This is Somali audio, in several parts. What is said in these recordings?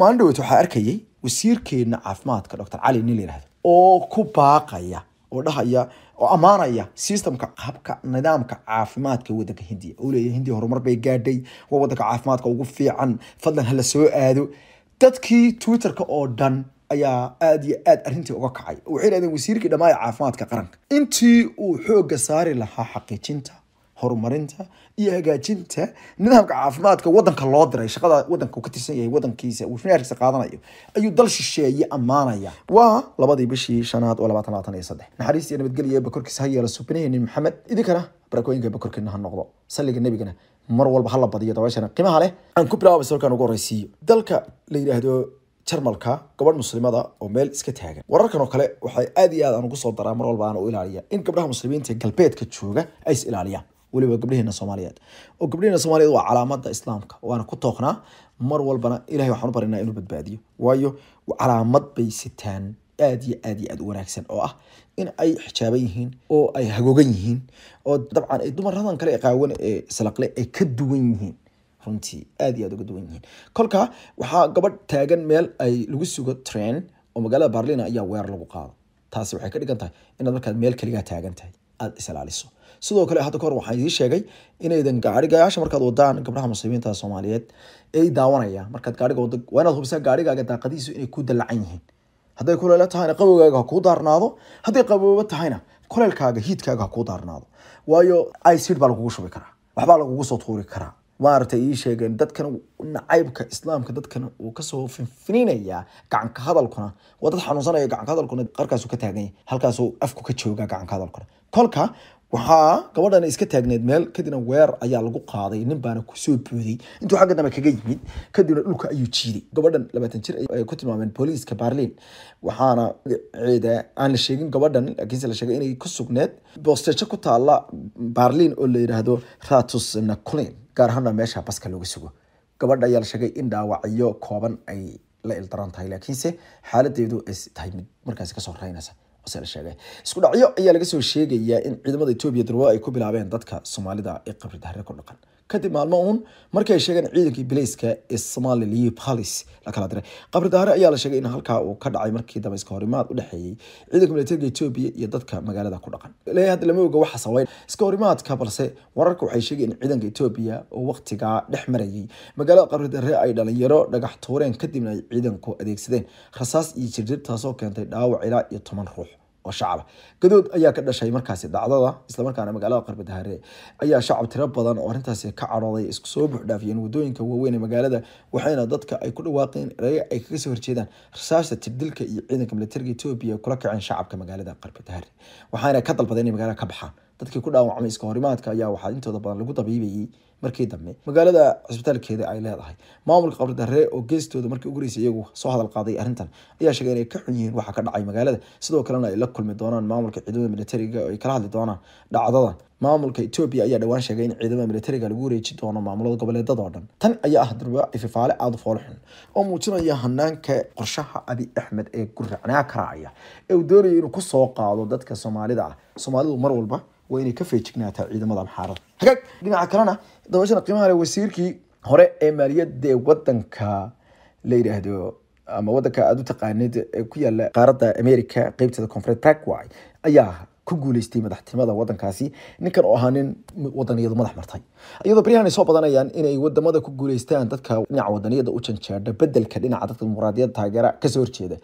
maalin dhawet waxaa arkayay wasiirkeena caafimaadka dr cali nin layihahdo oo ku baaqaya oo dhahaya oo ammaanaya systemka habka nidaamka caafimaadka wadanka hindiya oo leeya hindiya horumar bay gaadhay waa wadanka caafimaadka ugu fiican fadlan hala soo aado dadkii twitterka oo dhan ayaa aada iyo aad arrintii uga kacay waxay dhahdeen wasiirkii dhammaaya caafimaadka qaranka intii uu xoogga saari lahaa xaqiijinta horumarinta iyo hagaajinta nidaamka caafimaadka wadanka loo diray shaqada wadanka ka tirsan yahay wadankiisa uu finaarkiisa qaadanayo ayuu dal shisheeye ammaanaya waa labadii bishii shanaad oo labaatan iyo saddex naxariis iyo nabadgelya bakorkiisa ha yeela subinaynin maxamed idinkana barakooyinka bakorkiina ha noqdo salliga nebigana mar walba hala badiyo dabeeshana qiimaha leh aan ku bilaabay salkaan ugu horreysiiyo dalka la yidhaahdo jarmalka gabadh muslimada oo meel iska taagan wararkan oo kale waxay aad iyo aad aan ugu soo daraa mar walba aan u ilaaliya in gabdhaha muslimiinta galbeedka jooga ay ilaaliyaan weliba gabdheheena soomaaliyeed oo gabdheheena soomaaliyeed waa calaamada islaamka waana ku tooqnaa mar walbana ilahay waxaan u barinaa inuu badbaadiyo waayo calaamad bay sitaan aad iyo aad iyo aad u wanaagsan oo ah in ay xijaaban yihiin oo ay hagoogan yihiin oo dabcan ay dumaradan kale ee qaawan ee salaqle ay ka duwan yihiin runtii aad iyo aad uga duwan yihiin kolka waxaa gabadh taagan meel ay lagu sugo train oo magaalada barlina ah ayaa weer lagu qaado taasi waxay ka dhigan tahay inaad markaad meel keligaa taagan tahay aad isilaaliso sidoo kale hadda kahor waxaan idiin sheegay inaydan gaarigayaasha markaad wadaan gabdhaha muslimiinta soomaaliyeed ay daawanayaan markaad gaariga wada waa inaad hubisaa gaarigaaga daaqadihiisu inay ku dallacan yihiin hadday kuleelo tahayna qabowgaaga ha kuu daarnaado hadday qaboobo tahayna kuleelkaaga hiidkaaga ha kuu daarnaado waayo icid baa lagugu shubi karaa waxbaa lagugu soo tuuri karaa maaragtay ii sheegeen dadkan nacaybka islaamka dadkan uu kasoo finfiniinayaa gacanka hadalkuna waa dad xanuunsanaya gacanka hadalkuna qarkaasu ka taagan yahay halkaasuu afku ka joogaa gacanka hadalkuna kolka waxaa gabadhan iska taagneed meel kadibna weer ayaa lagu qaaday nin baana kusoo booday intuu xagga dambe kaga yimid kadibna dhulka ayuu jiiday gabadhan labaatan jir ay ku tilmaameen booliiska baarliin waxaana magaceeda aan la sheegin gabadhan laakiinse la sheegay inay ku sugneed boostejo ku taalla baarliin oo la yidhaahdo ratus nakulin gaar ahaana meesha baska looga sugo gabadha ayaa la sheegay in dhaawacyo kooban ay la ildaran tahay laakiinse xaaladeedu ay tahay mid markaasi kasoo raynaysa isku dhacyo ayaa laga soo sheegayaa in ciidamada etoobiya darwaa ay ku bilaabeen dadka soomaalida ee qabri darre ku dhaqan kadib maalmo uun markay sheegeen ciidankii bilayska ee somalilan iyo balis la kala diray qabri ayaa la sheegay in halkaa uu ka dhacay markii dabayska horimaad u dhexeeyey ciidanka militariga etoobiya iyo dadka magaalada ku dhaqan le hadda lama oga waxa sabayn iska horimaadka balse wararka waxay sheegeen in ciidanka etoobiya oo waqtigaa dhex marayay magaalada qabri ay dhalinyaro dhagax tuureen kadibna ay ciidanku adeegsadeen rasaas iyo jirjir taasoo keentay dhaawac ilaa iyo toban ruux oo shacaba gadood ayaa ka dhashay markaasi dhacdada islamarkaana magaalada qarbidahare ayaa shacab tiro badan oo arintaasi ka carooday iskusoo soo buuxdhaafiyeen wadooyinka waaweyn ee magaalada waxayna dadka ay ku dhawaaqeen ereye ay kaga soo horjeedaan rasaasha tibdilka iyo ciidanka milatariga etoobiya kula kaceen shacabka magaalada qarbadhaare waxaana ka dalbadeen inay magaalada ka baxaan dadkii ku dhaawacmay iska horimaadka ayaa waxaa intooda badan lagu dabiibayay markii dambe magaalada cusbitaalkeeda ay leedahay maamulka qabridaree oo geestooda markii ugureysa iyagu soo hadal qaaday arrintan ayaa sheegay inay ka xun yihiin waxa ka dhacay magaalada sidoo kalena ay la kulmi doonaan maamulka ciidamada militariga oo ay kala hadli doonaan dhacdadan maamulka etoobiya ayaa dhowaan sheegay in ciidamada militariga lagu wareeji doono maamulada goboleedada oo dhan tan ayaa ah durba ififaale aada foolxun oo muujinaya hanaanka qorshaha abi axmed ee guracnaa karaacaya ee uu doonaya inuu ku soo qaado dadka soomaalida ah soomaalidu mar walba waa inay ka feejignaataa ciidamada amxaarada hagaag dhinaca kalena dabashana qiimaha wasiirkii hore ee maaliyadda ee wadanka la yidhaahdo ama wadanka aada u taqaanid ee ku yaala qaaradda america qeybteeda confureed paraguay ayaa ku guuleystay madaxtinimada wadankaasi ninkan oo ahaa nin wadaniyadu madax martay iyadoo beryahan ay soo badanayaan inay wadamada ku guuleystaan dadka dhinaca wadaniyada u janjeedha bedelka dhinaca dadka dimuqraadiyadda taageera kasoo horjeeda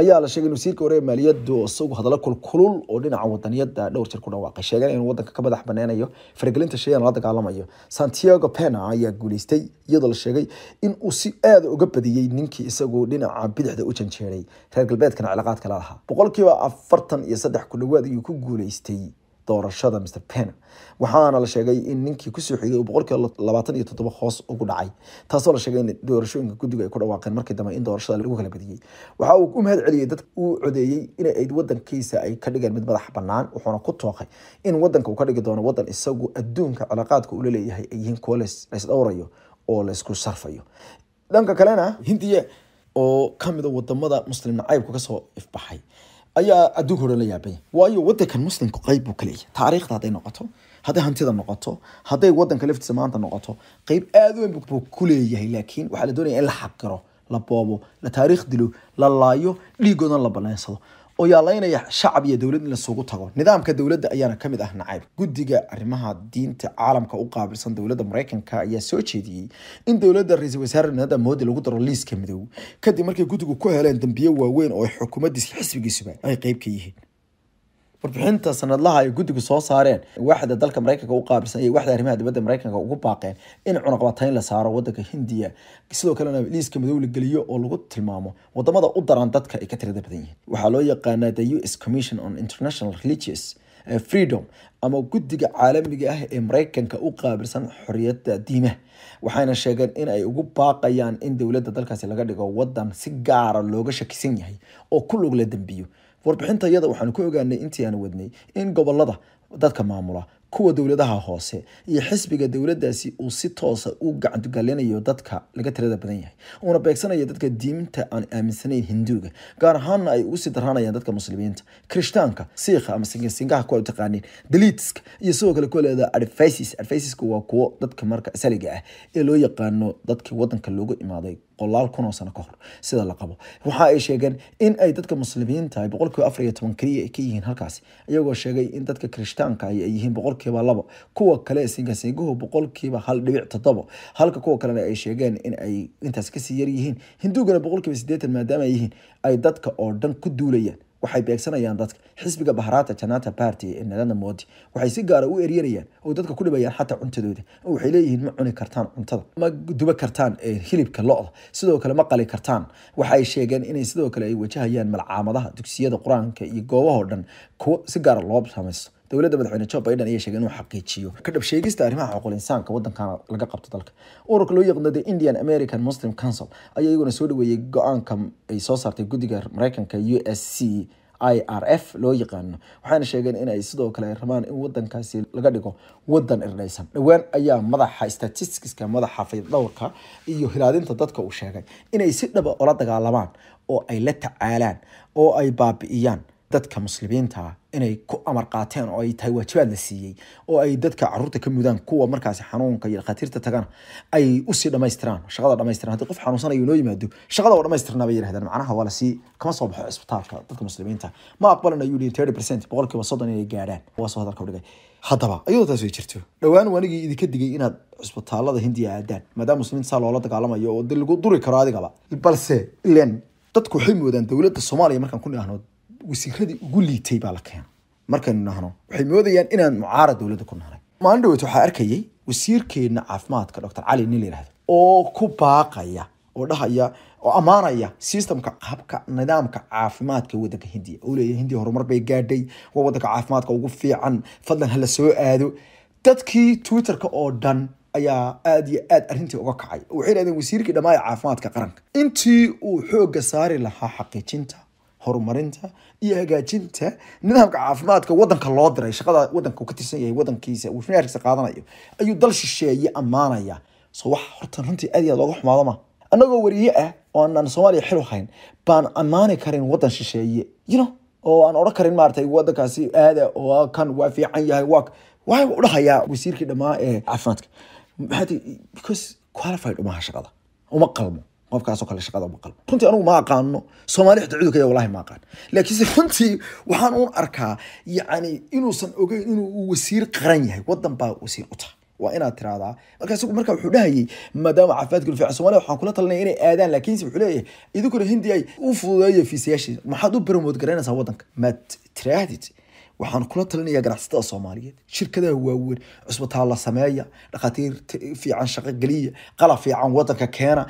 ayaa la sheegay in wasiirka wareer maaliyadu isagu hadallo kulkulul oo dhinaca wadaniyada dhowr jeer ku dhawaaqay sheegeen inuu wadanka ka madax baneynayo faragelinta shayaan la dagaalamayo santiago pena ayaa guuleystay iyadoo la sheegay in uu si aada uga badiyey ninkii isaguo dhinaca bidixda u janjeeray reer galbeedkana cilaaqaad kala lahaa boqolkiiba afartan iyo saddex ku dhawaad ayuu ku guuleystay doorashada mr pen waxaana la sheegay in ninkii kusoo xigay uu boqolkiiba labaatan iyo toddoba hoos ugu dhacay taasoo la sheegay in doorashooyinka guddiga ay ku dhawaaqeen markii dambe in doorashada lagu kala badiyey waxa uu u mahad celiyey dadka uu codeeyey in ay wadankiisa ay ka dhigeen mid madax bannaan wuxuuna ku tooqay in wadanka uu ka dhigi doono wadan isagu adduunka cilaaqaadka ula leeyahay ay yihiin kuwo laysdhowrayo oo laysku sarfayo dhanka kalena hindiya oo ka mid ah wadamada muslim nacaybka kasoo ifbaxay ayaa adduunka hore la yaabanya waayo wadankan muslimka qeyb buu ka kaleeyahy taariikhda hadday noqoto hadday hantida noqoto hadday wadanka laftiisa maanta noqoto qeyb aada u weyn buu kuleeyahay laakiin waxaa la doonaya in la xaqiro la boobo la taariikh dilo la laayo dhiigoodana la baneensado oo yaalaynaya shacab iyo dowlad in lasugu tago nidaamka dowladda ayaana kamid ah nacayb guddiga arrimaha diinta caalamka u qaabilsan dowladda maraykanka ayaa soo jeediyey in dowladda ra-iisul wasaare narendra moodi lagu daro liiska madow kadib markay guddigu ku heleen dambiye waaweyn oo ay xukuumaddiis xisbigiisuba ay qeyb ka yihiin warbixinta sanadlaha ay guddigu soo saareen waaxda dalka mareykanka u qaabilsan iyo waaxda arrimaha dibadda mareykanka ugu baaqeen in cunaqabatayn la saaro wadanka hindiya sidoo kalena liiska madow la geliyo oo lagu tilmaamo wadamada u daran dadka ay ka tirada badan yihiin waxaa loo yaqaanaa the u s commission on international religious eh, freedom ama guddiga caalamiga ah ee mareykanka u qaabilsan xoriyadda diimaha waxayna sheegeen in ay ugu baaqayaan in dowladda dalkaasi laga dhigo wadan si gaara ah looga shakisan yahay oo ku lug la dembiyo warbixinta iyada waxaanu ku ogaanay intii aan wadnay in gobolada dadka maamula kuwa dowladaha hoose iyo xisbiga dowladdaasi uu si toosa u gacantugalinayo dadka laga tirada badan yahay uuna beegsanayo dadka diinta aan aaminsanayn hinduuga gaar ahaanna ay ugu sii darraanayaan dadka muslimiinta kirishtaanka siikha ama singaha kuwa utaqaaniin daliitska iyo sidoo kale kuwa leedaha advices adviceska waa kuwo dadka marka saliga ah ee loo yaqaano dadkii wadanka loogu imaaday qolaal kun oo sano ka hor sida la qabo waxa ay sheegeen in ay dadka muslimiinta ay boqolkiiba afar iyo toban keliya ka yihiin halkaasi iyagoo sheegay in dadka kirishtaanka ay yihiin boqolkiiba boqolkiiba labo kuwa kale sinkasinguhu boqolkiiba hal dhibic todobo halka kuwa kalena ay sheegeen in ay intaas kasii yaryihiin hinduugana boqolkiiba sideetan maadaama ay yihiin ay dadka oo dhan ku duulayaan waxay beegsanayaan dadka xisbiga bahraata janata party ee narendra modi waxay si gaara ah u eryanayaan oo dadka ku dhibayaan xataa cuntadooda waxay leeyihiin ma cuni kartaan cuntada ma duba kartaan eh, hilibka lo-da sidoo kale ma qali kartaan waxay sheegeen inay sidoo kale ay wajahayaan malcaamadaha dugsiyada qur-aanka iyo goobahoo dhan kuwo si gaara ah loo samaysto dowladda madaxweyne joe biden ayaa sheegay inuu xaqiijiyo ka dhab sheegista arrimaha xuquuq insaanka waddankan laga qabto dalka ururka loo yaqaano indian american muslim council ayaa iyaguna soo dhaweeyey go-aanka ay soo saartay guddiga mareykanka u s c i r f loo yaqaano waxayna sheegeen inay sidoo kale rabaan in wadankaasi laga dhigo wadan irdhaysan dhowaan ayaa madaxa statisticska madaxa faydhowrka iyo hilaadinta dadka uu sheegay inay si dhaba ah ola dagaalamaan oo ay la tacaalaan oo ay baabi'iyaan dadka muslimiinta inay ku amar qaateen oo ay tahay waajibaad la siiyey oo ay dadka caruurta ka mudaan kuwa markaasi xanuunka iyo dhakhaatiirta tagana ay usii dhammaystiraan shaqada dhammaystiran haddii qof xanuunsanayo noo yimaado shaqada oo dhammaystirna bay yidhahdaan macnaha waa lasii kama soo baxo cisbitaalka dadka muslimiinta ma aqbalana yuu thirty percent boqolkiiba soddon inay gaadhaan waa soo hadalka dhigay haddaba iyadoo taas way jirto dhowaan waanigii idinka digay inaad cisbitaalada hindiya aadaan maadaama muslimiinta saa loola dagaalamayo oo lagu duri karo adigaba balse ilen dadku waxay moodaan dowladda soomaaliya markaan ku niahno wasiiradii ugu liitay baa la keenay markaynu nahno waxay moodayaan inaan mucaarad dowladda ku nahnay maalin waxaa arkayay wasiirkeenna caafimaadka doctor cali nin la oo ku baaqaya oo dhahaya oo ammaanaya systemka habka nidaamka caafimaadka wadanka hindiya oo leeyahay hindiya horumar bay gaadhay waa wadanka caafimaadka ugu fiican fadlan hala soo aado dadkii twitterka oo dhan ayaa aada iyo aad arrintii uga kacay waxay dhahdeen wasiirkii dhammaaya caafimaadka qaranka intii uu xoogga saari lahaa xaqiijinta horumarinta iyo hagaajinta nidaamka caafimaadka wadanka loo diray shaqada wadanka ka tirsan yahay wadankiisa uu shinaarkiisa qaadanayo ayuu dal shisheeye ammaanaya soo wax horta runtii aad iyo aad looga xumaado annagoo wariye ah oo aan soomaaliya xil hayn baan ammaani karin wadan shisheeye you know oo aan odhan karin maaragtay wadankaasi aada ah oo ah kan waa fiican yahay waa waxay udhahayaa wasiirkii dhammaa ee caafimaadka maxaa because qualified umaha shaqada uma qalmo qofkaasoo kale shaqada maqal runtii anugu ma aqaano soomaali xita cudurkaya wallahi ma aqaan laakiinse runtii waxaan uun arkaa yacni inuusan ogeyn inuu wasiir qaran yahay waddan baa wasiir u tahay waa inaad tiraahdaa marka marka wuxuu dhahayay maadaama caafimaadka fiican Soomaaliya waxaan kula talinay inay aadaan laakiinse wuxuu leeyahay idinkuna hindi ay u fududeeya fiisayaashiisa maxaad u promote garaynaysaa waddanka maad tiraahdied waxaan kula talinayaa ganacsatada soomaaliyeed shirkadaha waaweyn cusbitaalla sameeya dhakhaatiir fiican shaqo geliya qalab fiican wadanka keena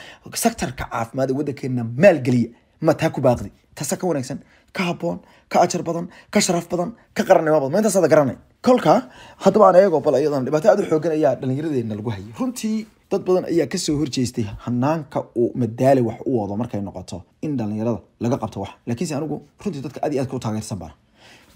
sektarka caafimaad ee wadankeena maalgeliya ma taa ku baaqdi tase ka wanaagsan ka habboon ka ajar badan ka sharaf badan ka qarannimo badan ma garanay kolka haddaba aan eego bal iyadan dhibaato aada u xoogan ayaa dhallinyaradeena lagu hayay runtii dad badan ayaa kasoo horjeestay hanaanka uu madaale wax u wado markay noqoto in dhallinyarada laga qabto wax laakiinse anigu runtii dadka aad iyo aad ku taageersan baan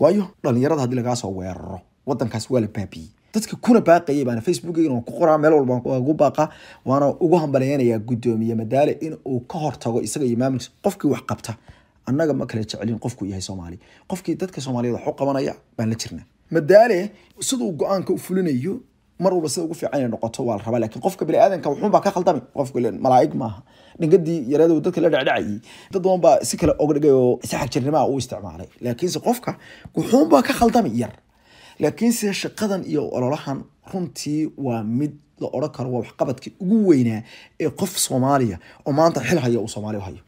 waayo dhalinyarada haddii lagaasoo weeraro wadankaas waa la baabiye dadka kuna baaqayay baana facebookeyga waan ku qoraa meel walba waan baaqaa waana ugu hambaleynayaa guddoomiye madaale in ka hortago isaga iyo maamulkiisa qofkii wax qabta annaga ma kala jecelin qofku yahay soomaali qofkii dadka soomaaliyeed wax u qabanaya baan la jirnaa madaale siduu go-aanka u fulinayo mar walba sida ugu fiican inay noqoto waa la rabaa laakiin qofka biniaadanka wuxuunbaa ka khaldami qofka malaa'ig maaha dhingadii yareedo dadka la dhacdhacayay dad badan si kale og oo si xagjirnimaha isticmaalay laakiinse qofka wuxuunbaa ka khaldami yar laakiinse shaqadan iyo ololahan runtii waa mid la odhan karo waa waxqabadkii ugu weynaa ee qof soomaaliya oo maanta xil haya uu soomaaliya hayo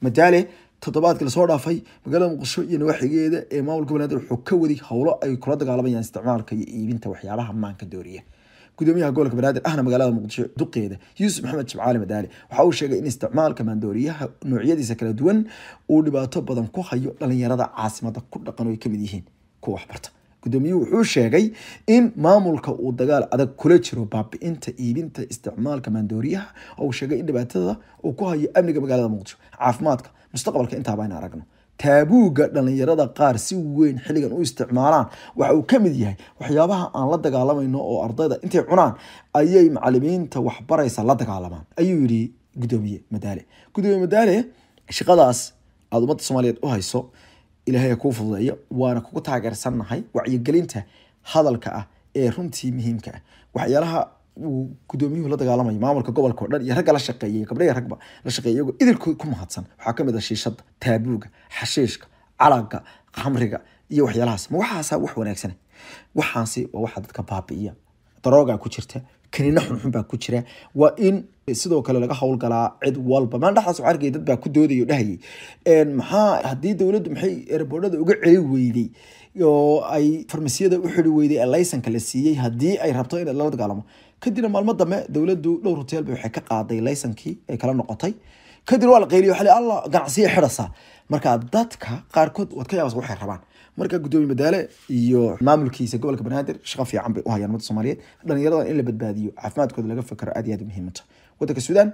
madaale toddobaadkii lasoo dhaafay magaalada muqdisho iyo naga xigeeda ee maamulka banaadir wuxuu ka wadi howlo ay kula dagaalamayaan isticmaalka iyo iibinta waxyaalaha maanka dooriya gudoomiyaha gobolka banaadir ahna magaalada muqdisho duqeeda yuusuf maxamed jibcaali madaale waxa uu sheegay in isticmaalka maandooriyaha noocyadiisa kala duwan uu dhibaato badan ku hayo dhalinyarada caasimada ku dhaqan oo ay kamid yihiin kuwa waxbarta gudoomiyuhu wuxuu sheegay in maamulka uu dagaal adag kula jiro baabi-inta iibinta isticmaalka maandooriyaha oo uu sheegay in dhibaatada uu ku hayo amniga magaalada muqdisho caafimaadka mustaqbalka intaaba aynu aragno taabuuga dhalinyarada qaar si weyn xilligan u isticmaalaan waxa uu ka mid yahay waxyaabaha aan la dagaalamayno oo ardayda intay cunaan ayay macalimiinta waxbaraysa la dagaalamaan ayuu yidhi gudoomiye madaale gudoomiye madaale shaqadaas aada ummadda soomaaliyeed u hayso ilaahay kuu fududeeyo waana kugu taageersannahay wacyigelinta hadalka ah ee runtii muhiimka ah waxyaalaha uu gudoomiyuhu la dagaalamay maamulka gobolka dhan iyo ragga la shaqeeyay gabdha iyo ragba la shaqeeyay iyagoo idilkooda ku mahadsan waxaa ka mid ah shiishadda taabuuga xashiishka calaga khamriga iyo waxyaalahaas ma waxaasaa wax wanaagsan waxaasi waa waxaa dadka baabi'iya daroogaa ku jirta kanina xunxun baa ku jira waa in sidoo kale laga howlgalaa cid walba maan dhexdaas waa arkay dad baa ku doodaya dhahayay maxaa haddii dowladdu maxay erboodhada uga celi weyday oo ay farmasiyada u xidi ee laysanka la siiyey haddii ay rabto in lala dagaalamo kadibna maalmo dambe dowladdu dhowr hoteelba waxay ka qaaday laysankii ay kala noqotay kadib waa la qayliyo waxaa la ganacsiya xidhasa marka dadka qaarkood waad ka yaabas waxay rabaan marka gudoomiye madaale iyo maamulkiisa gobolka banaadir shaqo fiican bay u hayaan ummadda soomaaliyeed dhalinyaradan in la badbaadiyo caafimaadkooda laga fakero aad iyo aad muhiimata wadanka suudaan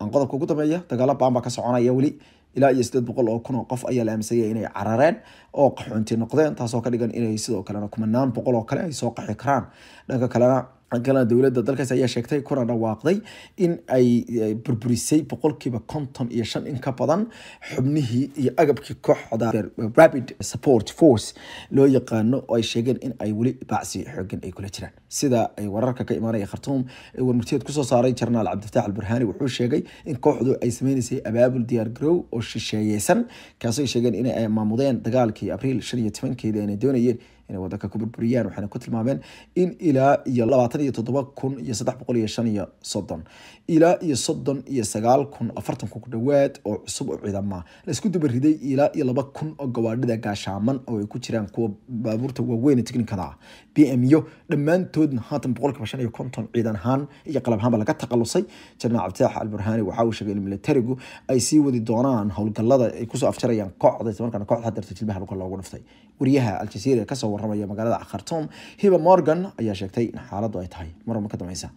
aan qodobka ugu dambeeya dagaalo baan ka soconaya weli ilaa iyo sideed boqol oo kun oo qof ayaa la aaminsanyay inay carareen oo qaxoonti noqdeen taasoo ka dhigan inay sidoo kalena kumanaan boqol oo kale ay soo qaxi karaan dhanka kalena kalena dowladda dalkaas ayaa sheegtay kuna dhawaaqday in ay burburisay boqolkiiba konton iyo shan in ka badan xubnihii iyo agabkii kooxda rapid support force loo yaqaano oo ay sheegeen in ay weli bacsi xoogan ay kula jiraan sida ay wararka ka imaanaya khartuum ee warmurtiyeed kusoo saaray jarnaal cabdifatax alburhaani wuxuu sheegay in kooxdu ay sameynaysay abaabul diyaar garow oo shisheeyeysan kaasoo ay sheegeen inay maamudeen dagaalkii abriil shan iyo tobankeeda ayna doonayeen inay wadanka ku burburiyaan waxayna ku tilmaameen in ilaa iyo labaatan iyo toddoba kun iyo saddex boqol iyo shan iyo soddon ilaa iyo soddon iyo sagaal kun afartan kun ku dhowaad oo cusub oo ciidama laisku dabariday ilaa iyo laba kun oo gawaadhida gaashaaman oo ay ku jiraan kuwa baabuurta waaweyn tiknikada ah. b m yo dhammaantoodna haatan boqolkiiba shan iyo konton ciidan ahaan iyo qalab ahaanba laga taqalusay jenaraal cabditax alburhaani waxa uu sheegay in militarigu ay sii wadi doonaan howlgallada ay kusoo afjarayaan kooxda islamarkaana kooxda hadeerto jilbaha dhulka loogu dhuftay wariyaha aljazeera kasoo waramaya magaalada khartoum hiba morgan ayaa sheegtay in xaaladdu ay tahay marama ka dambeysa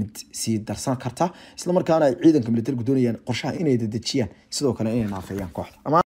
mid sii darsan karta islamarkaana ay ciidanka militar doonayaan qorshaha inay dadejiyaan sidoo kale inay naafeeyaan kooxda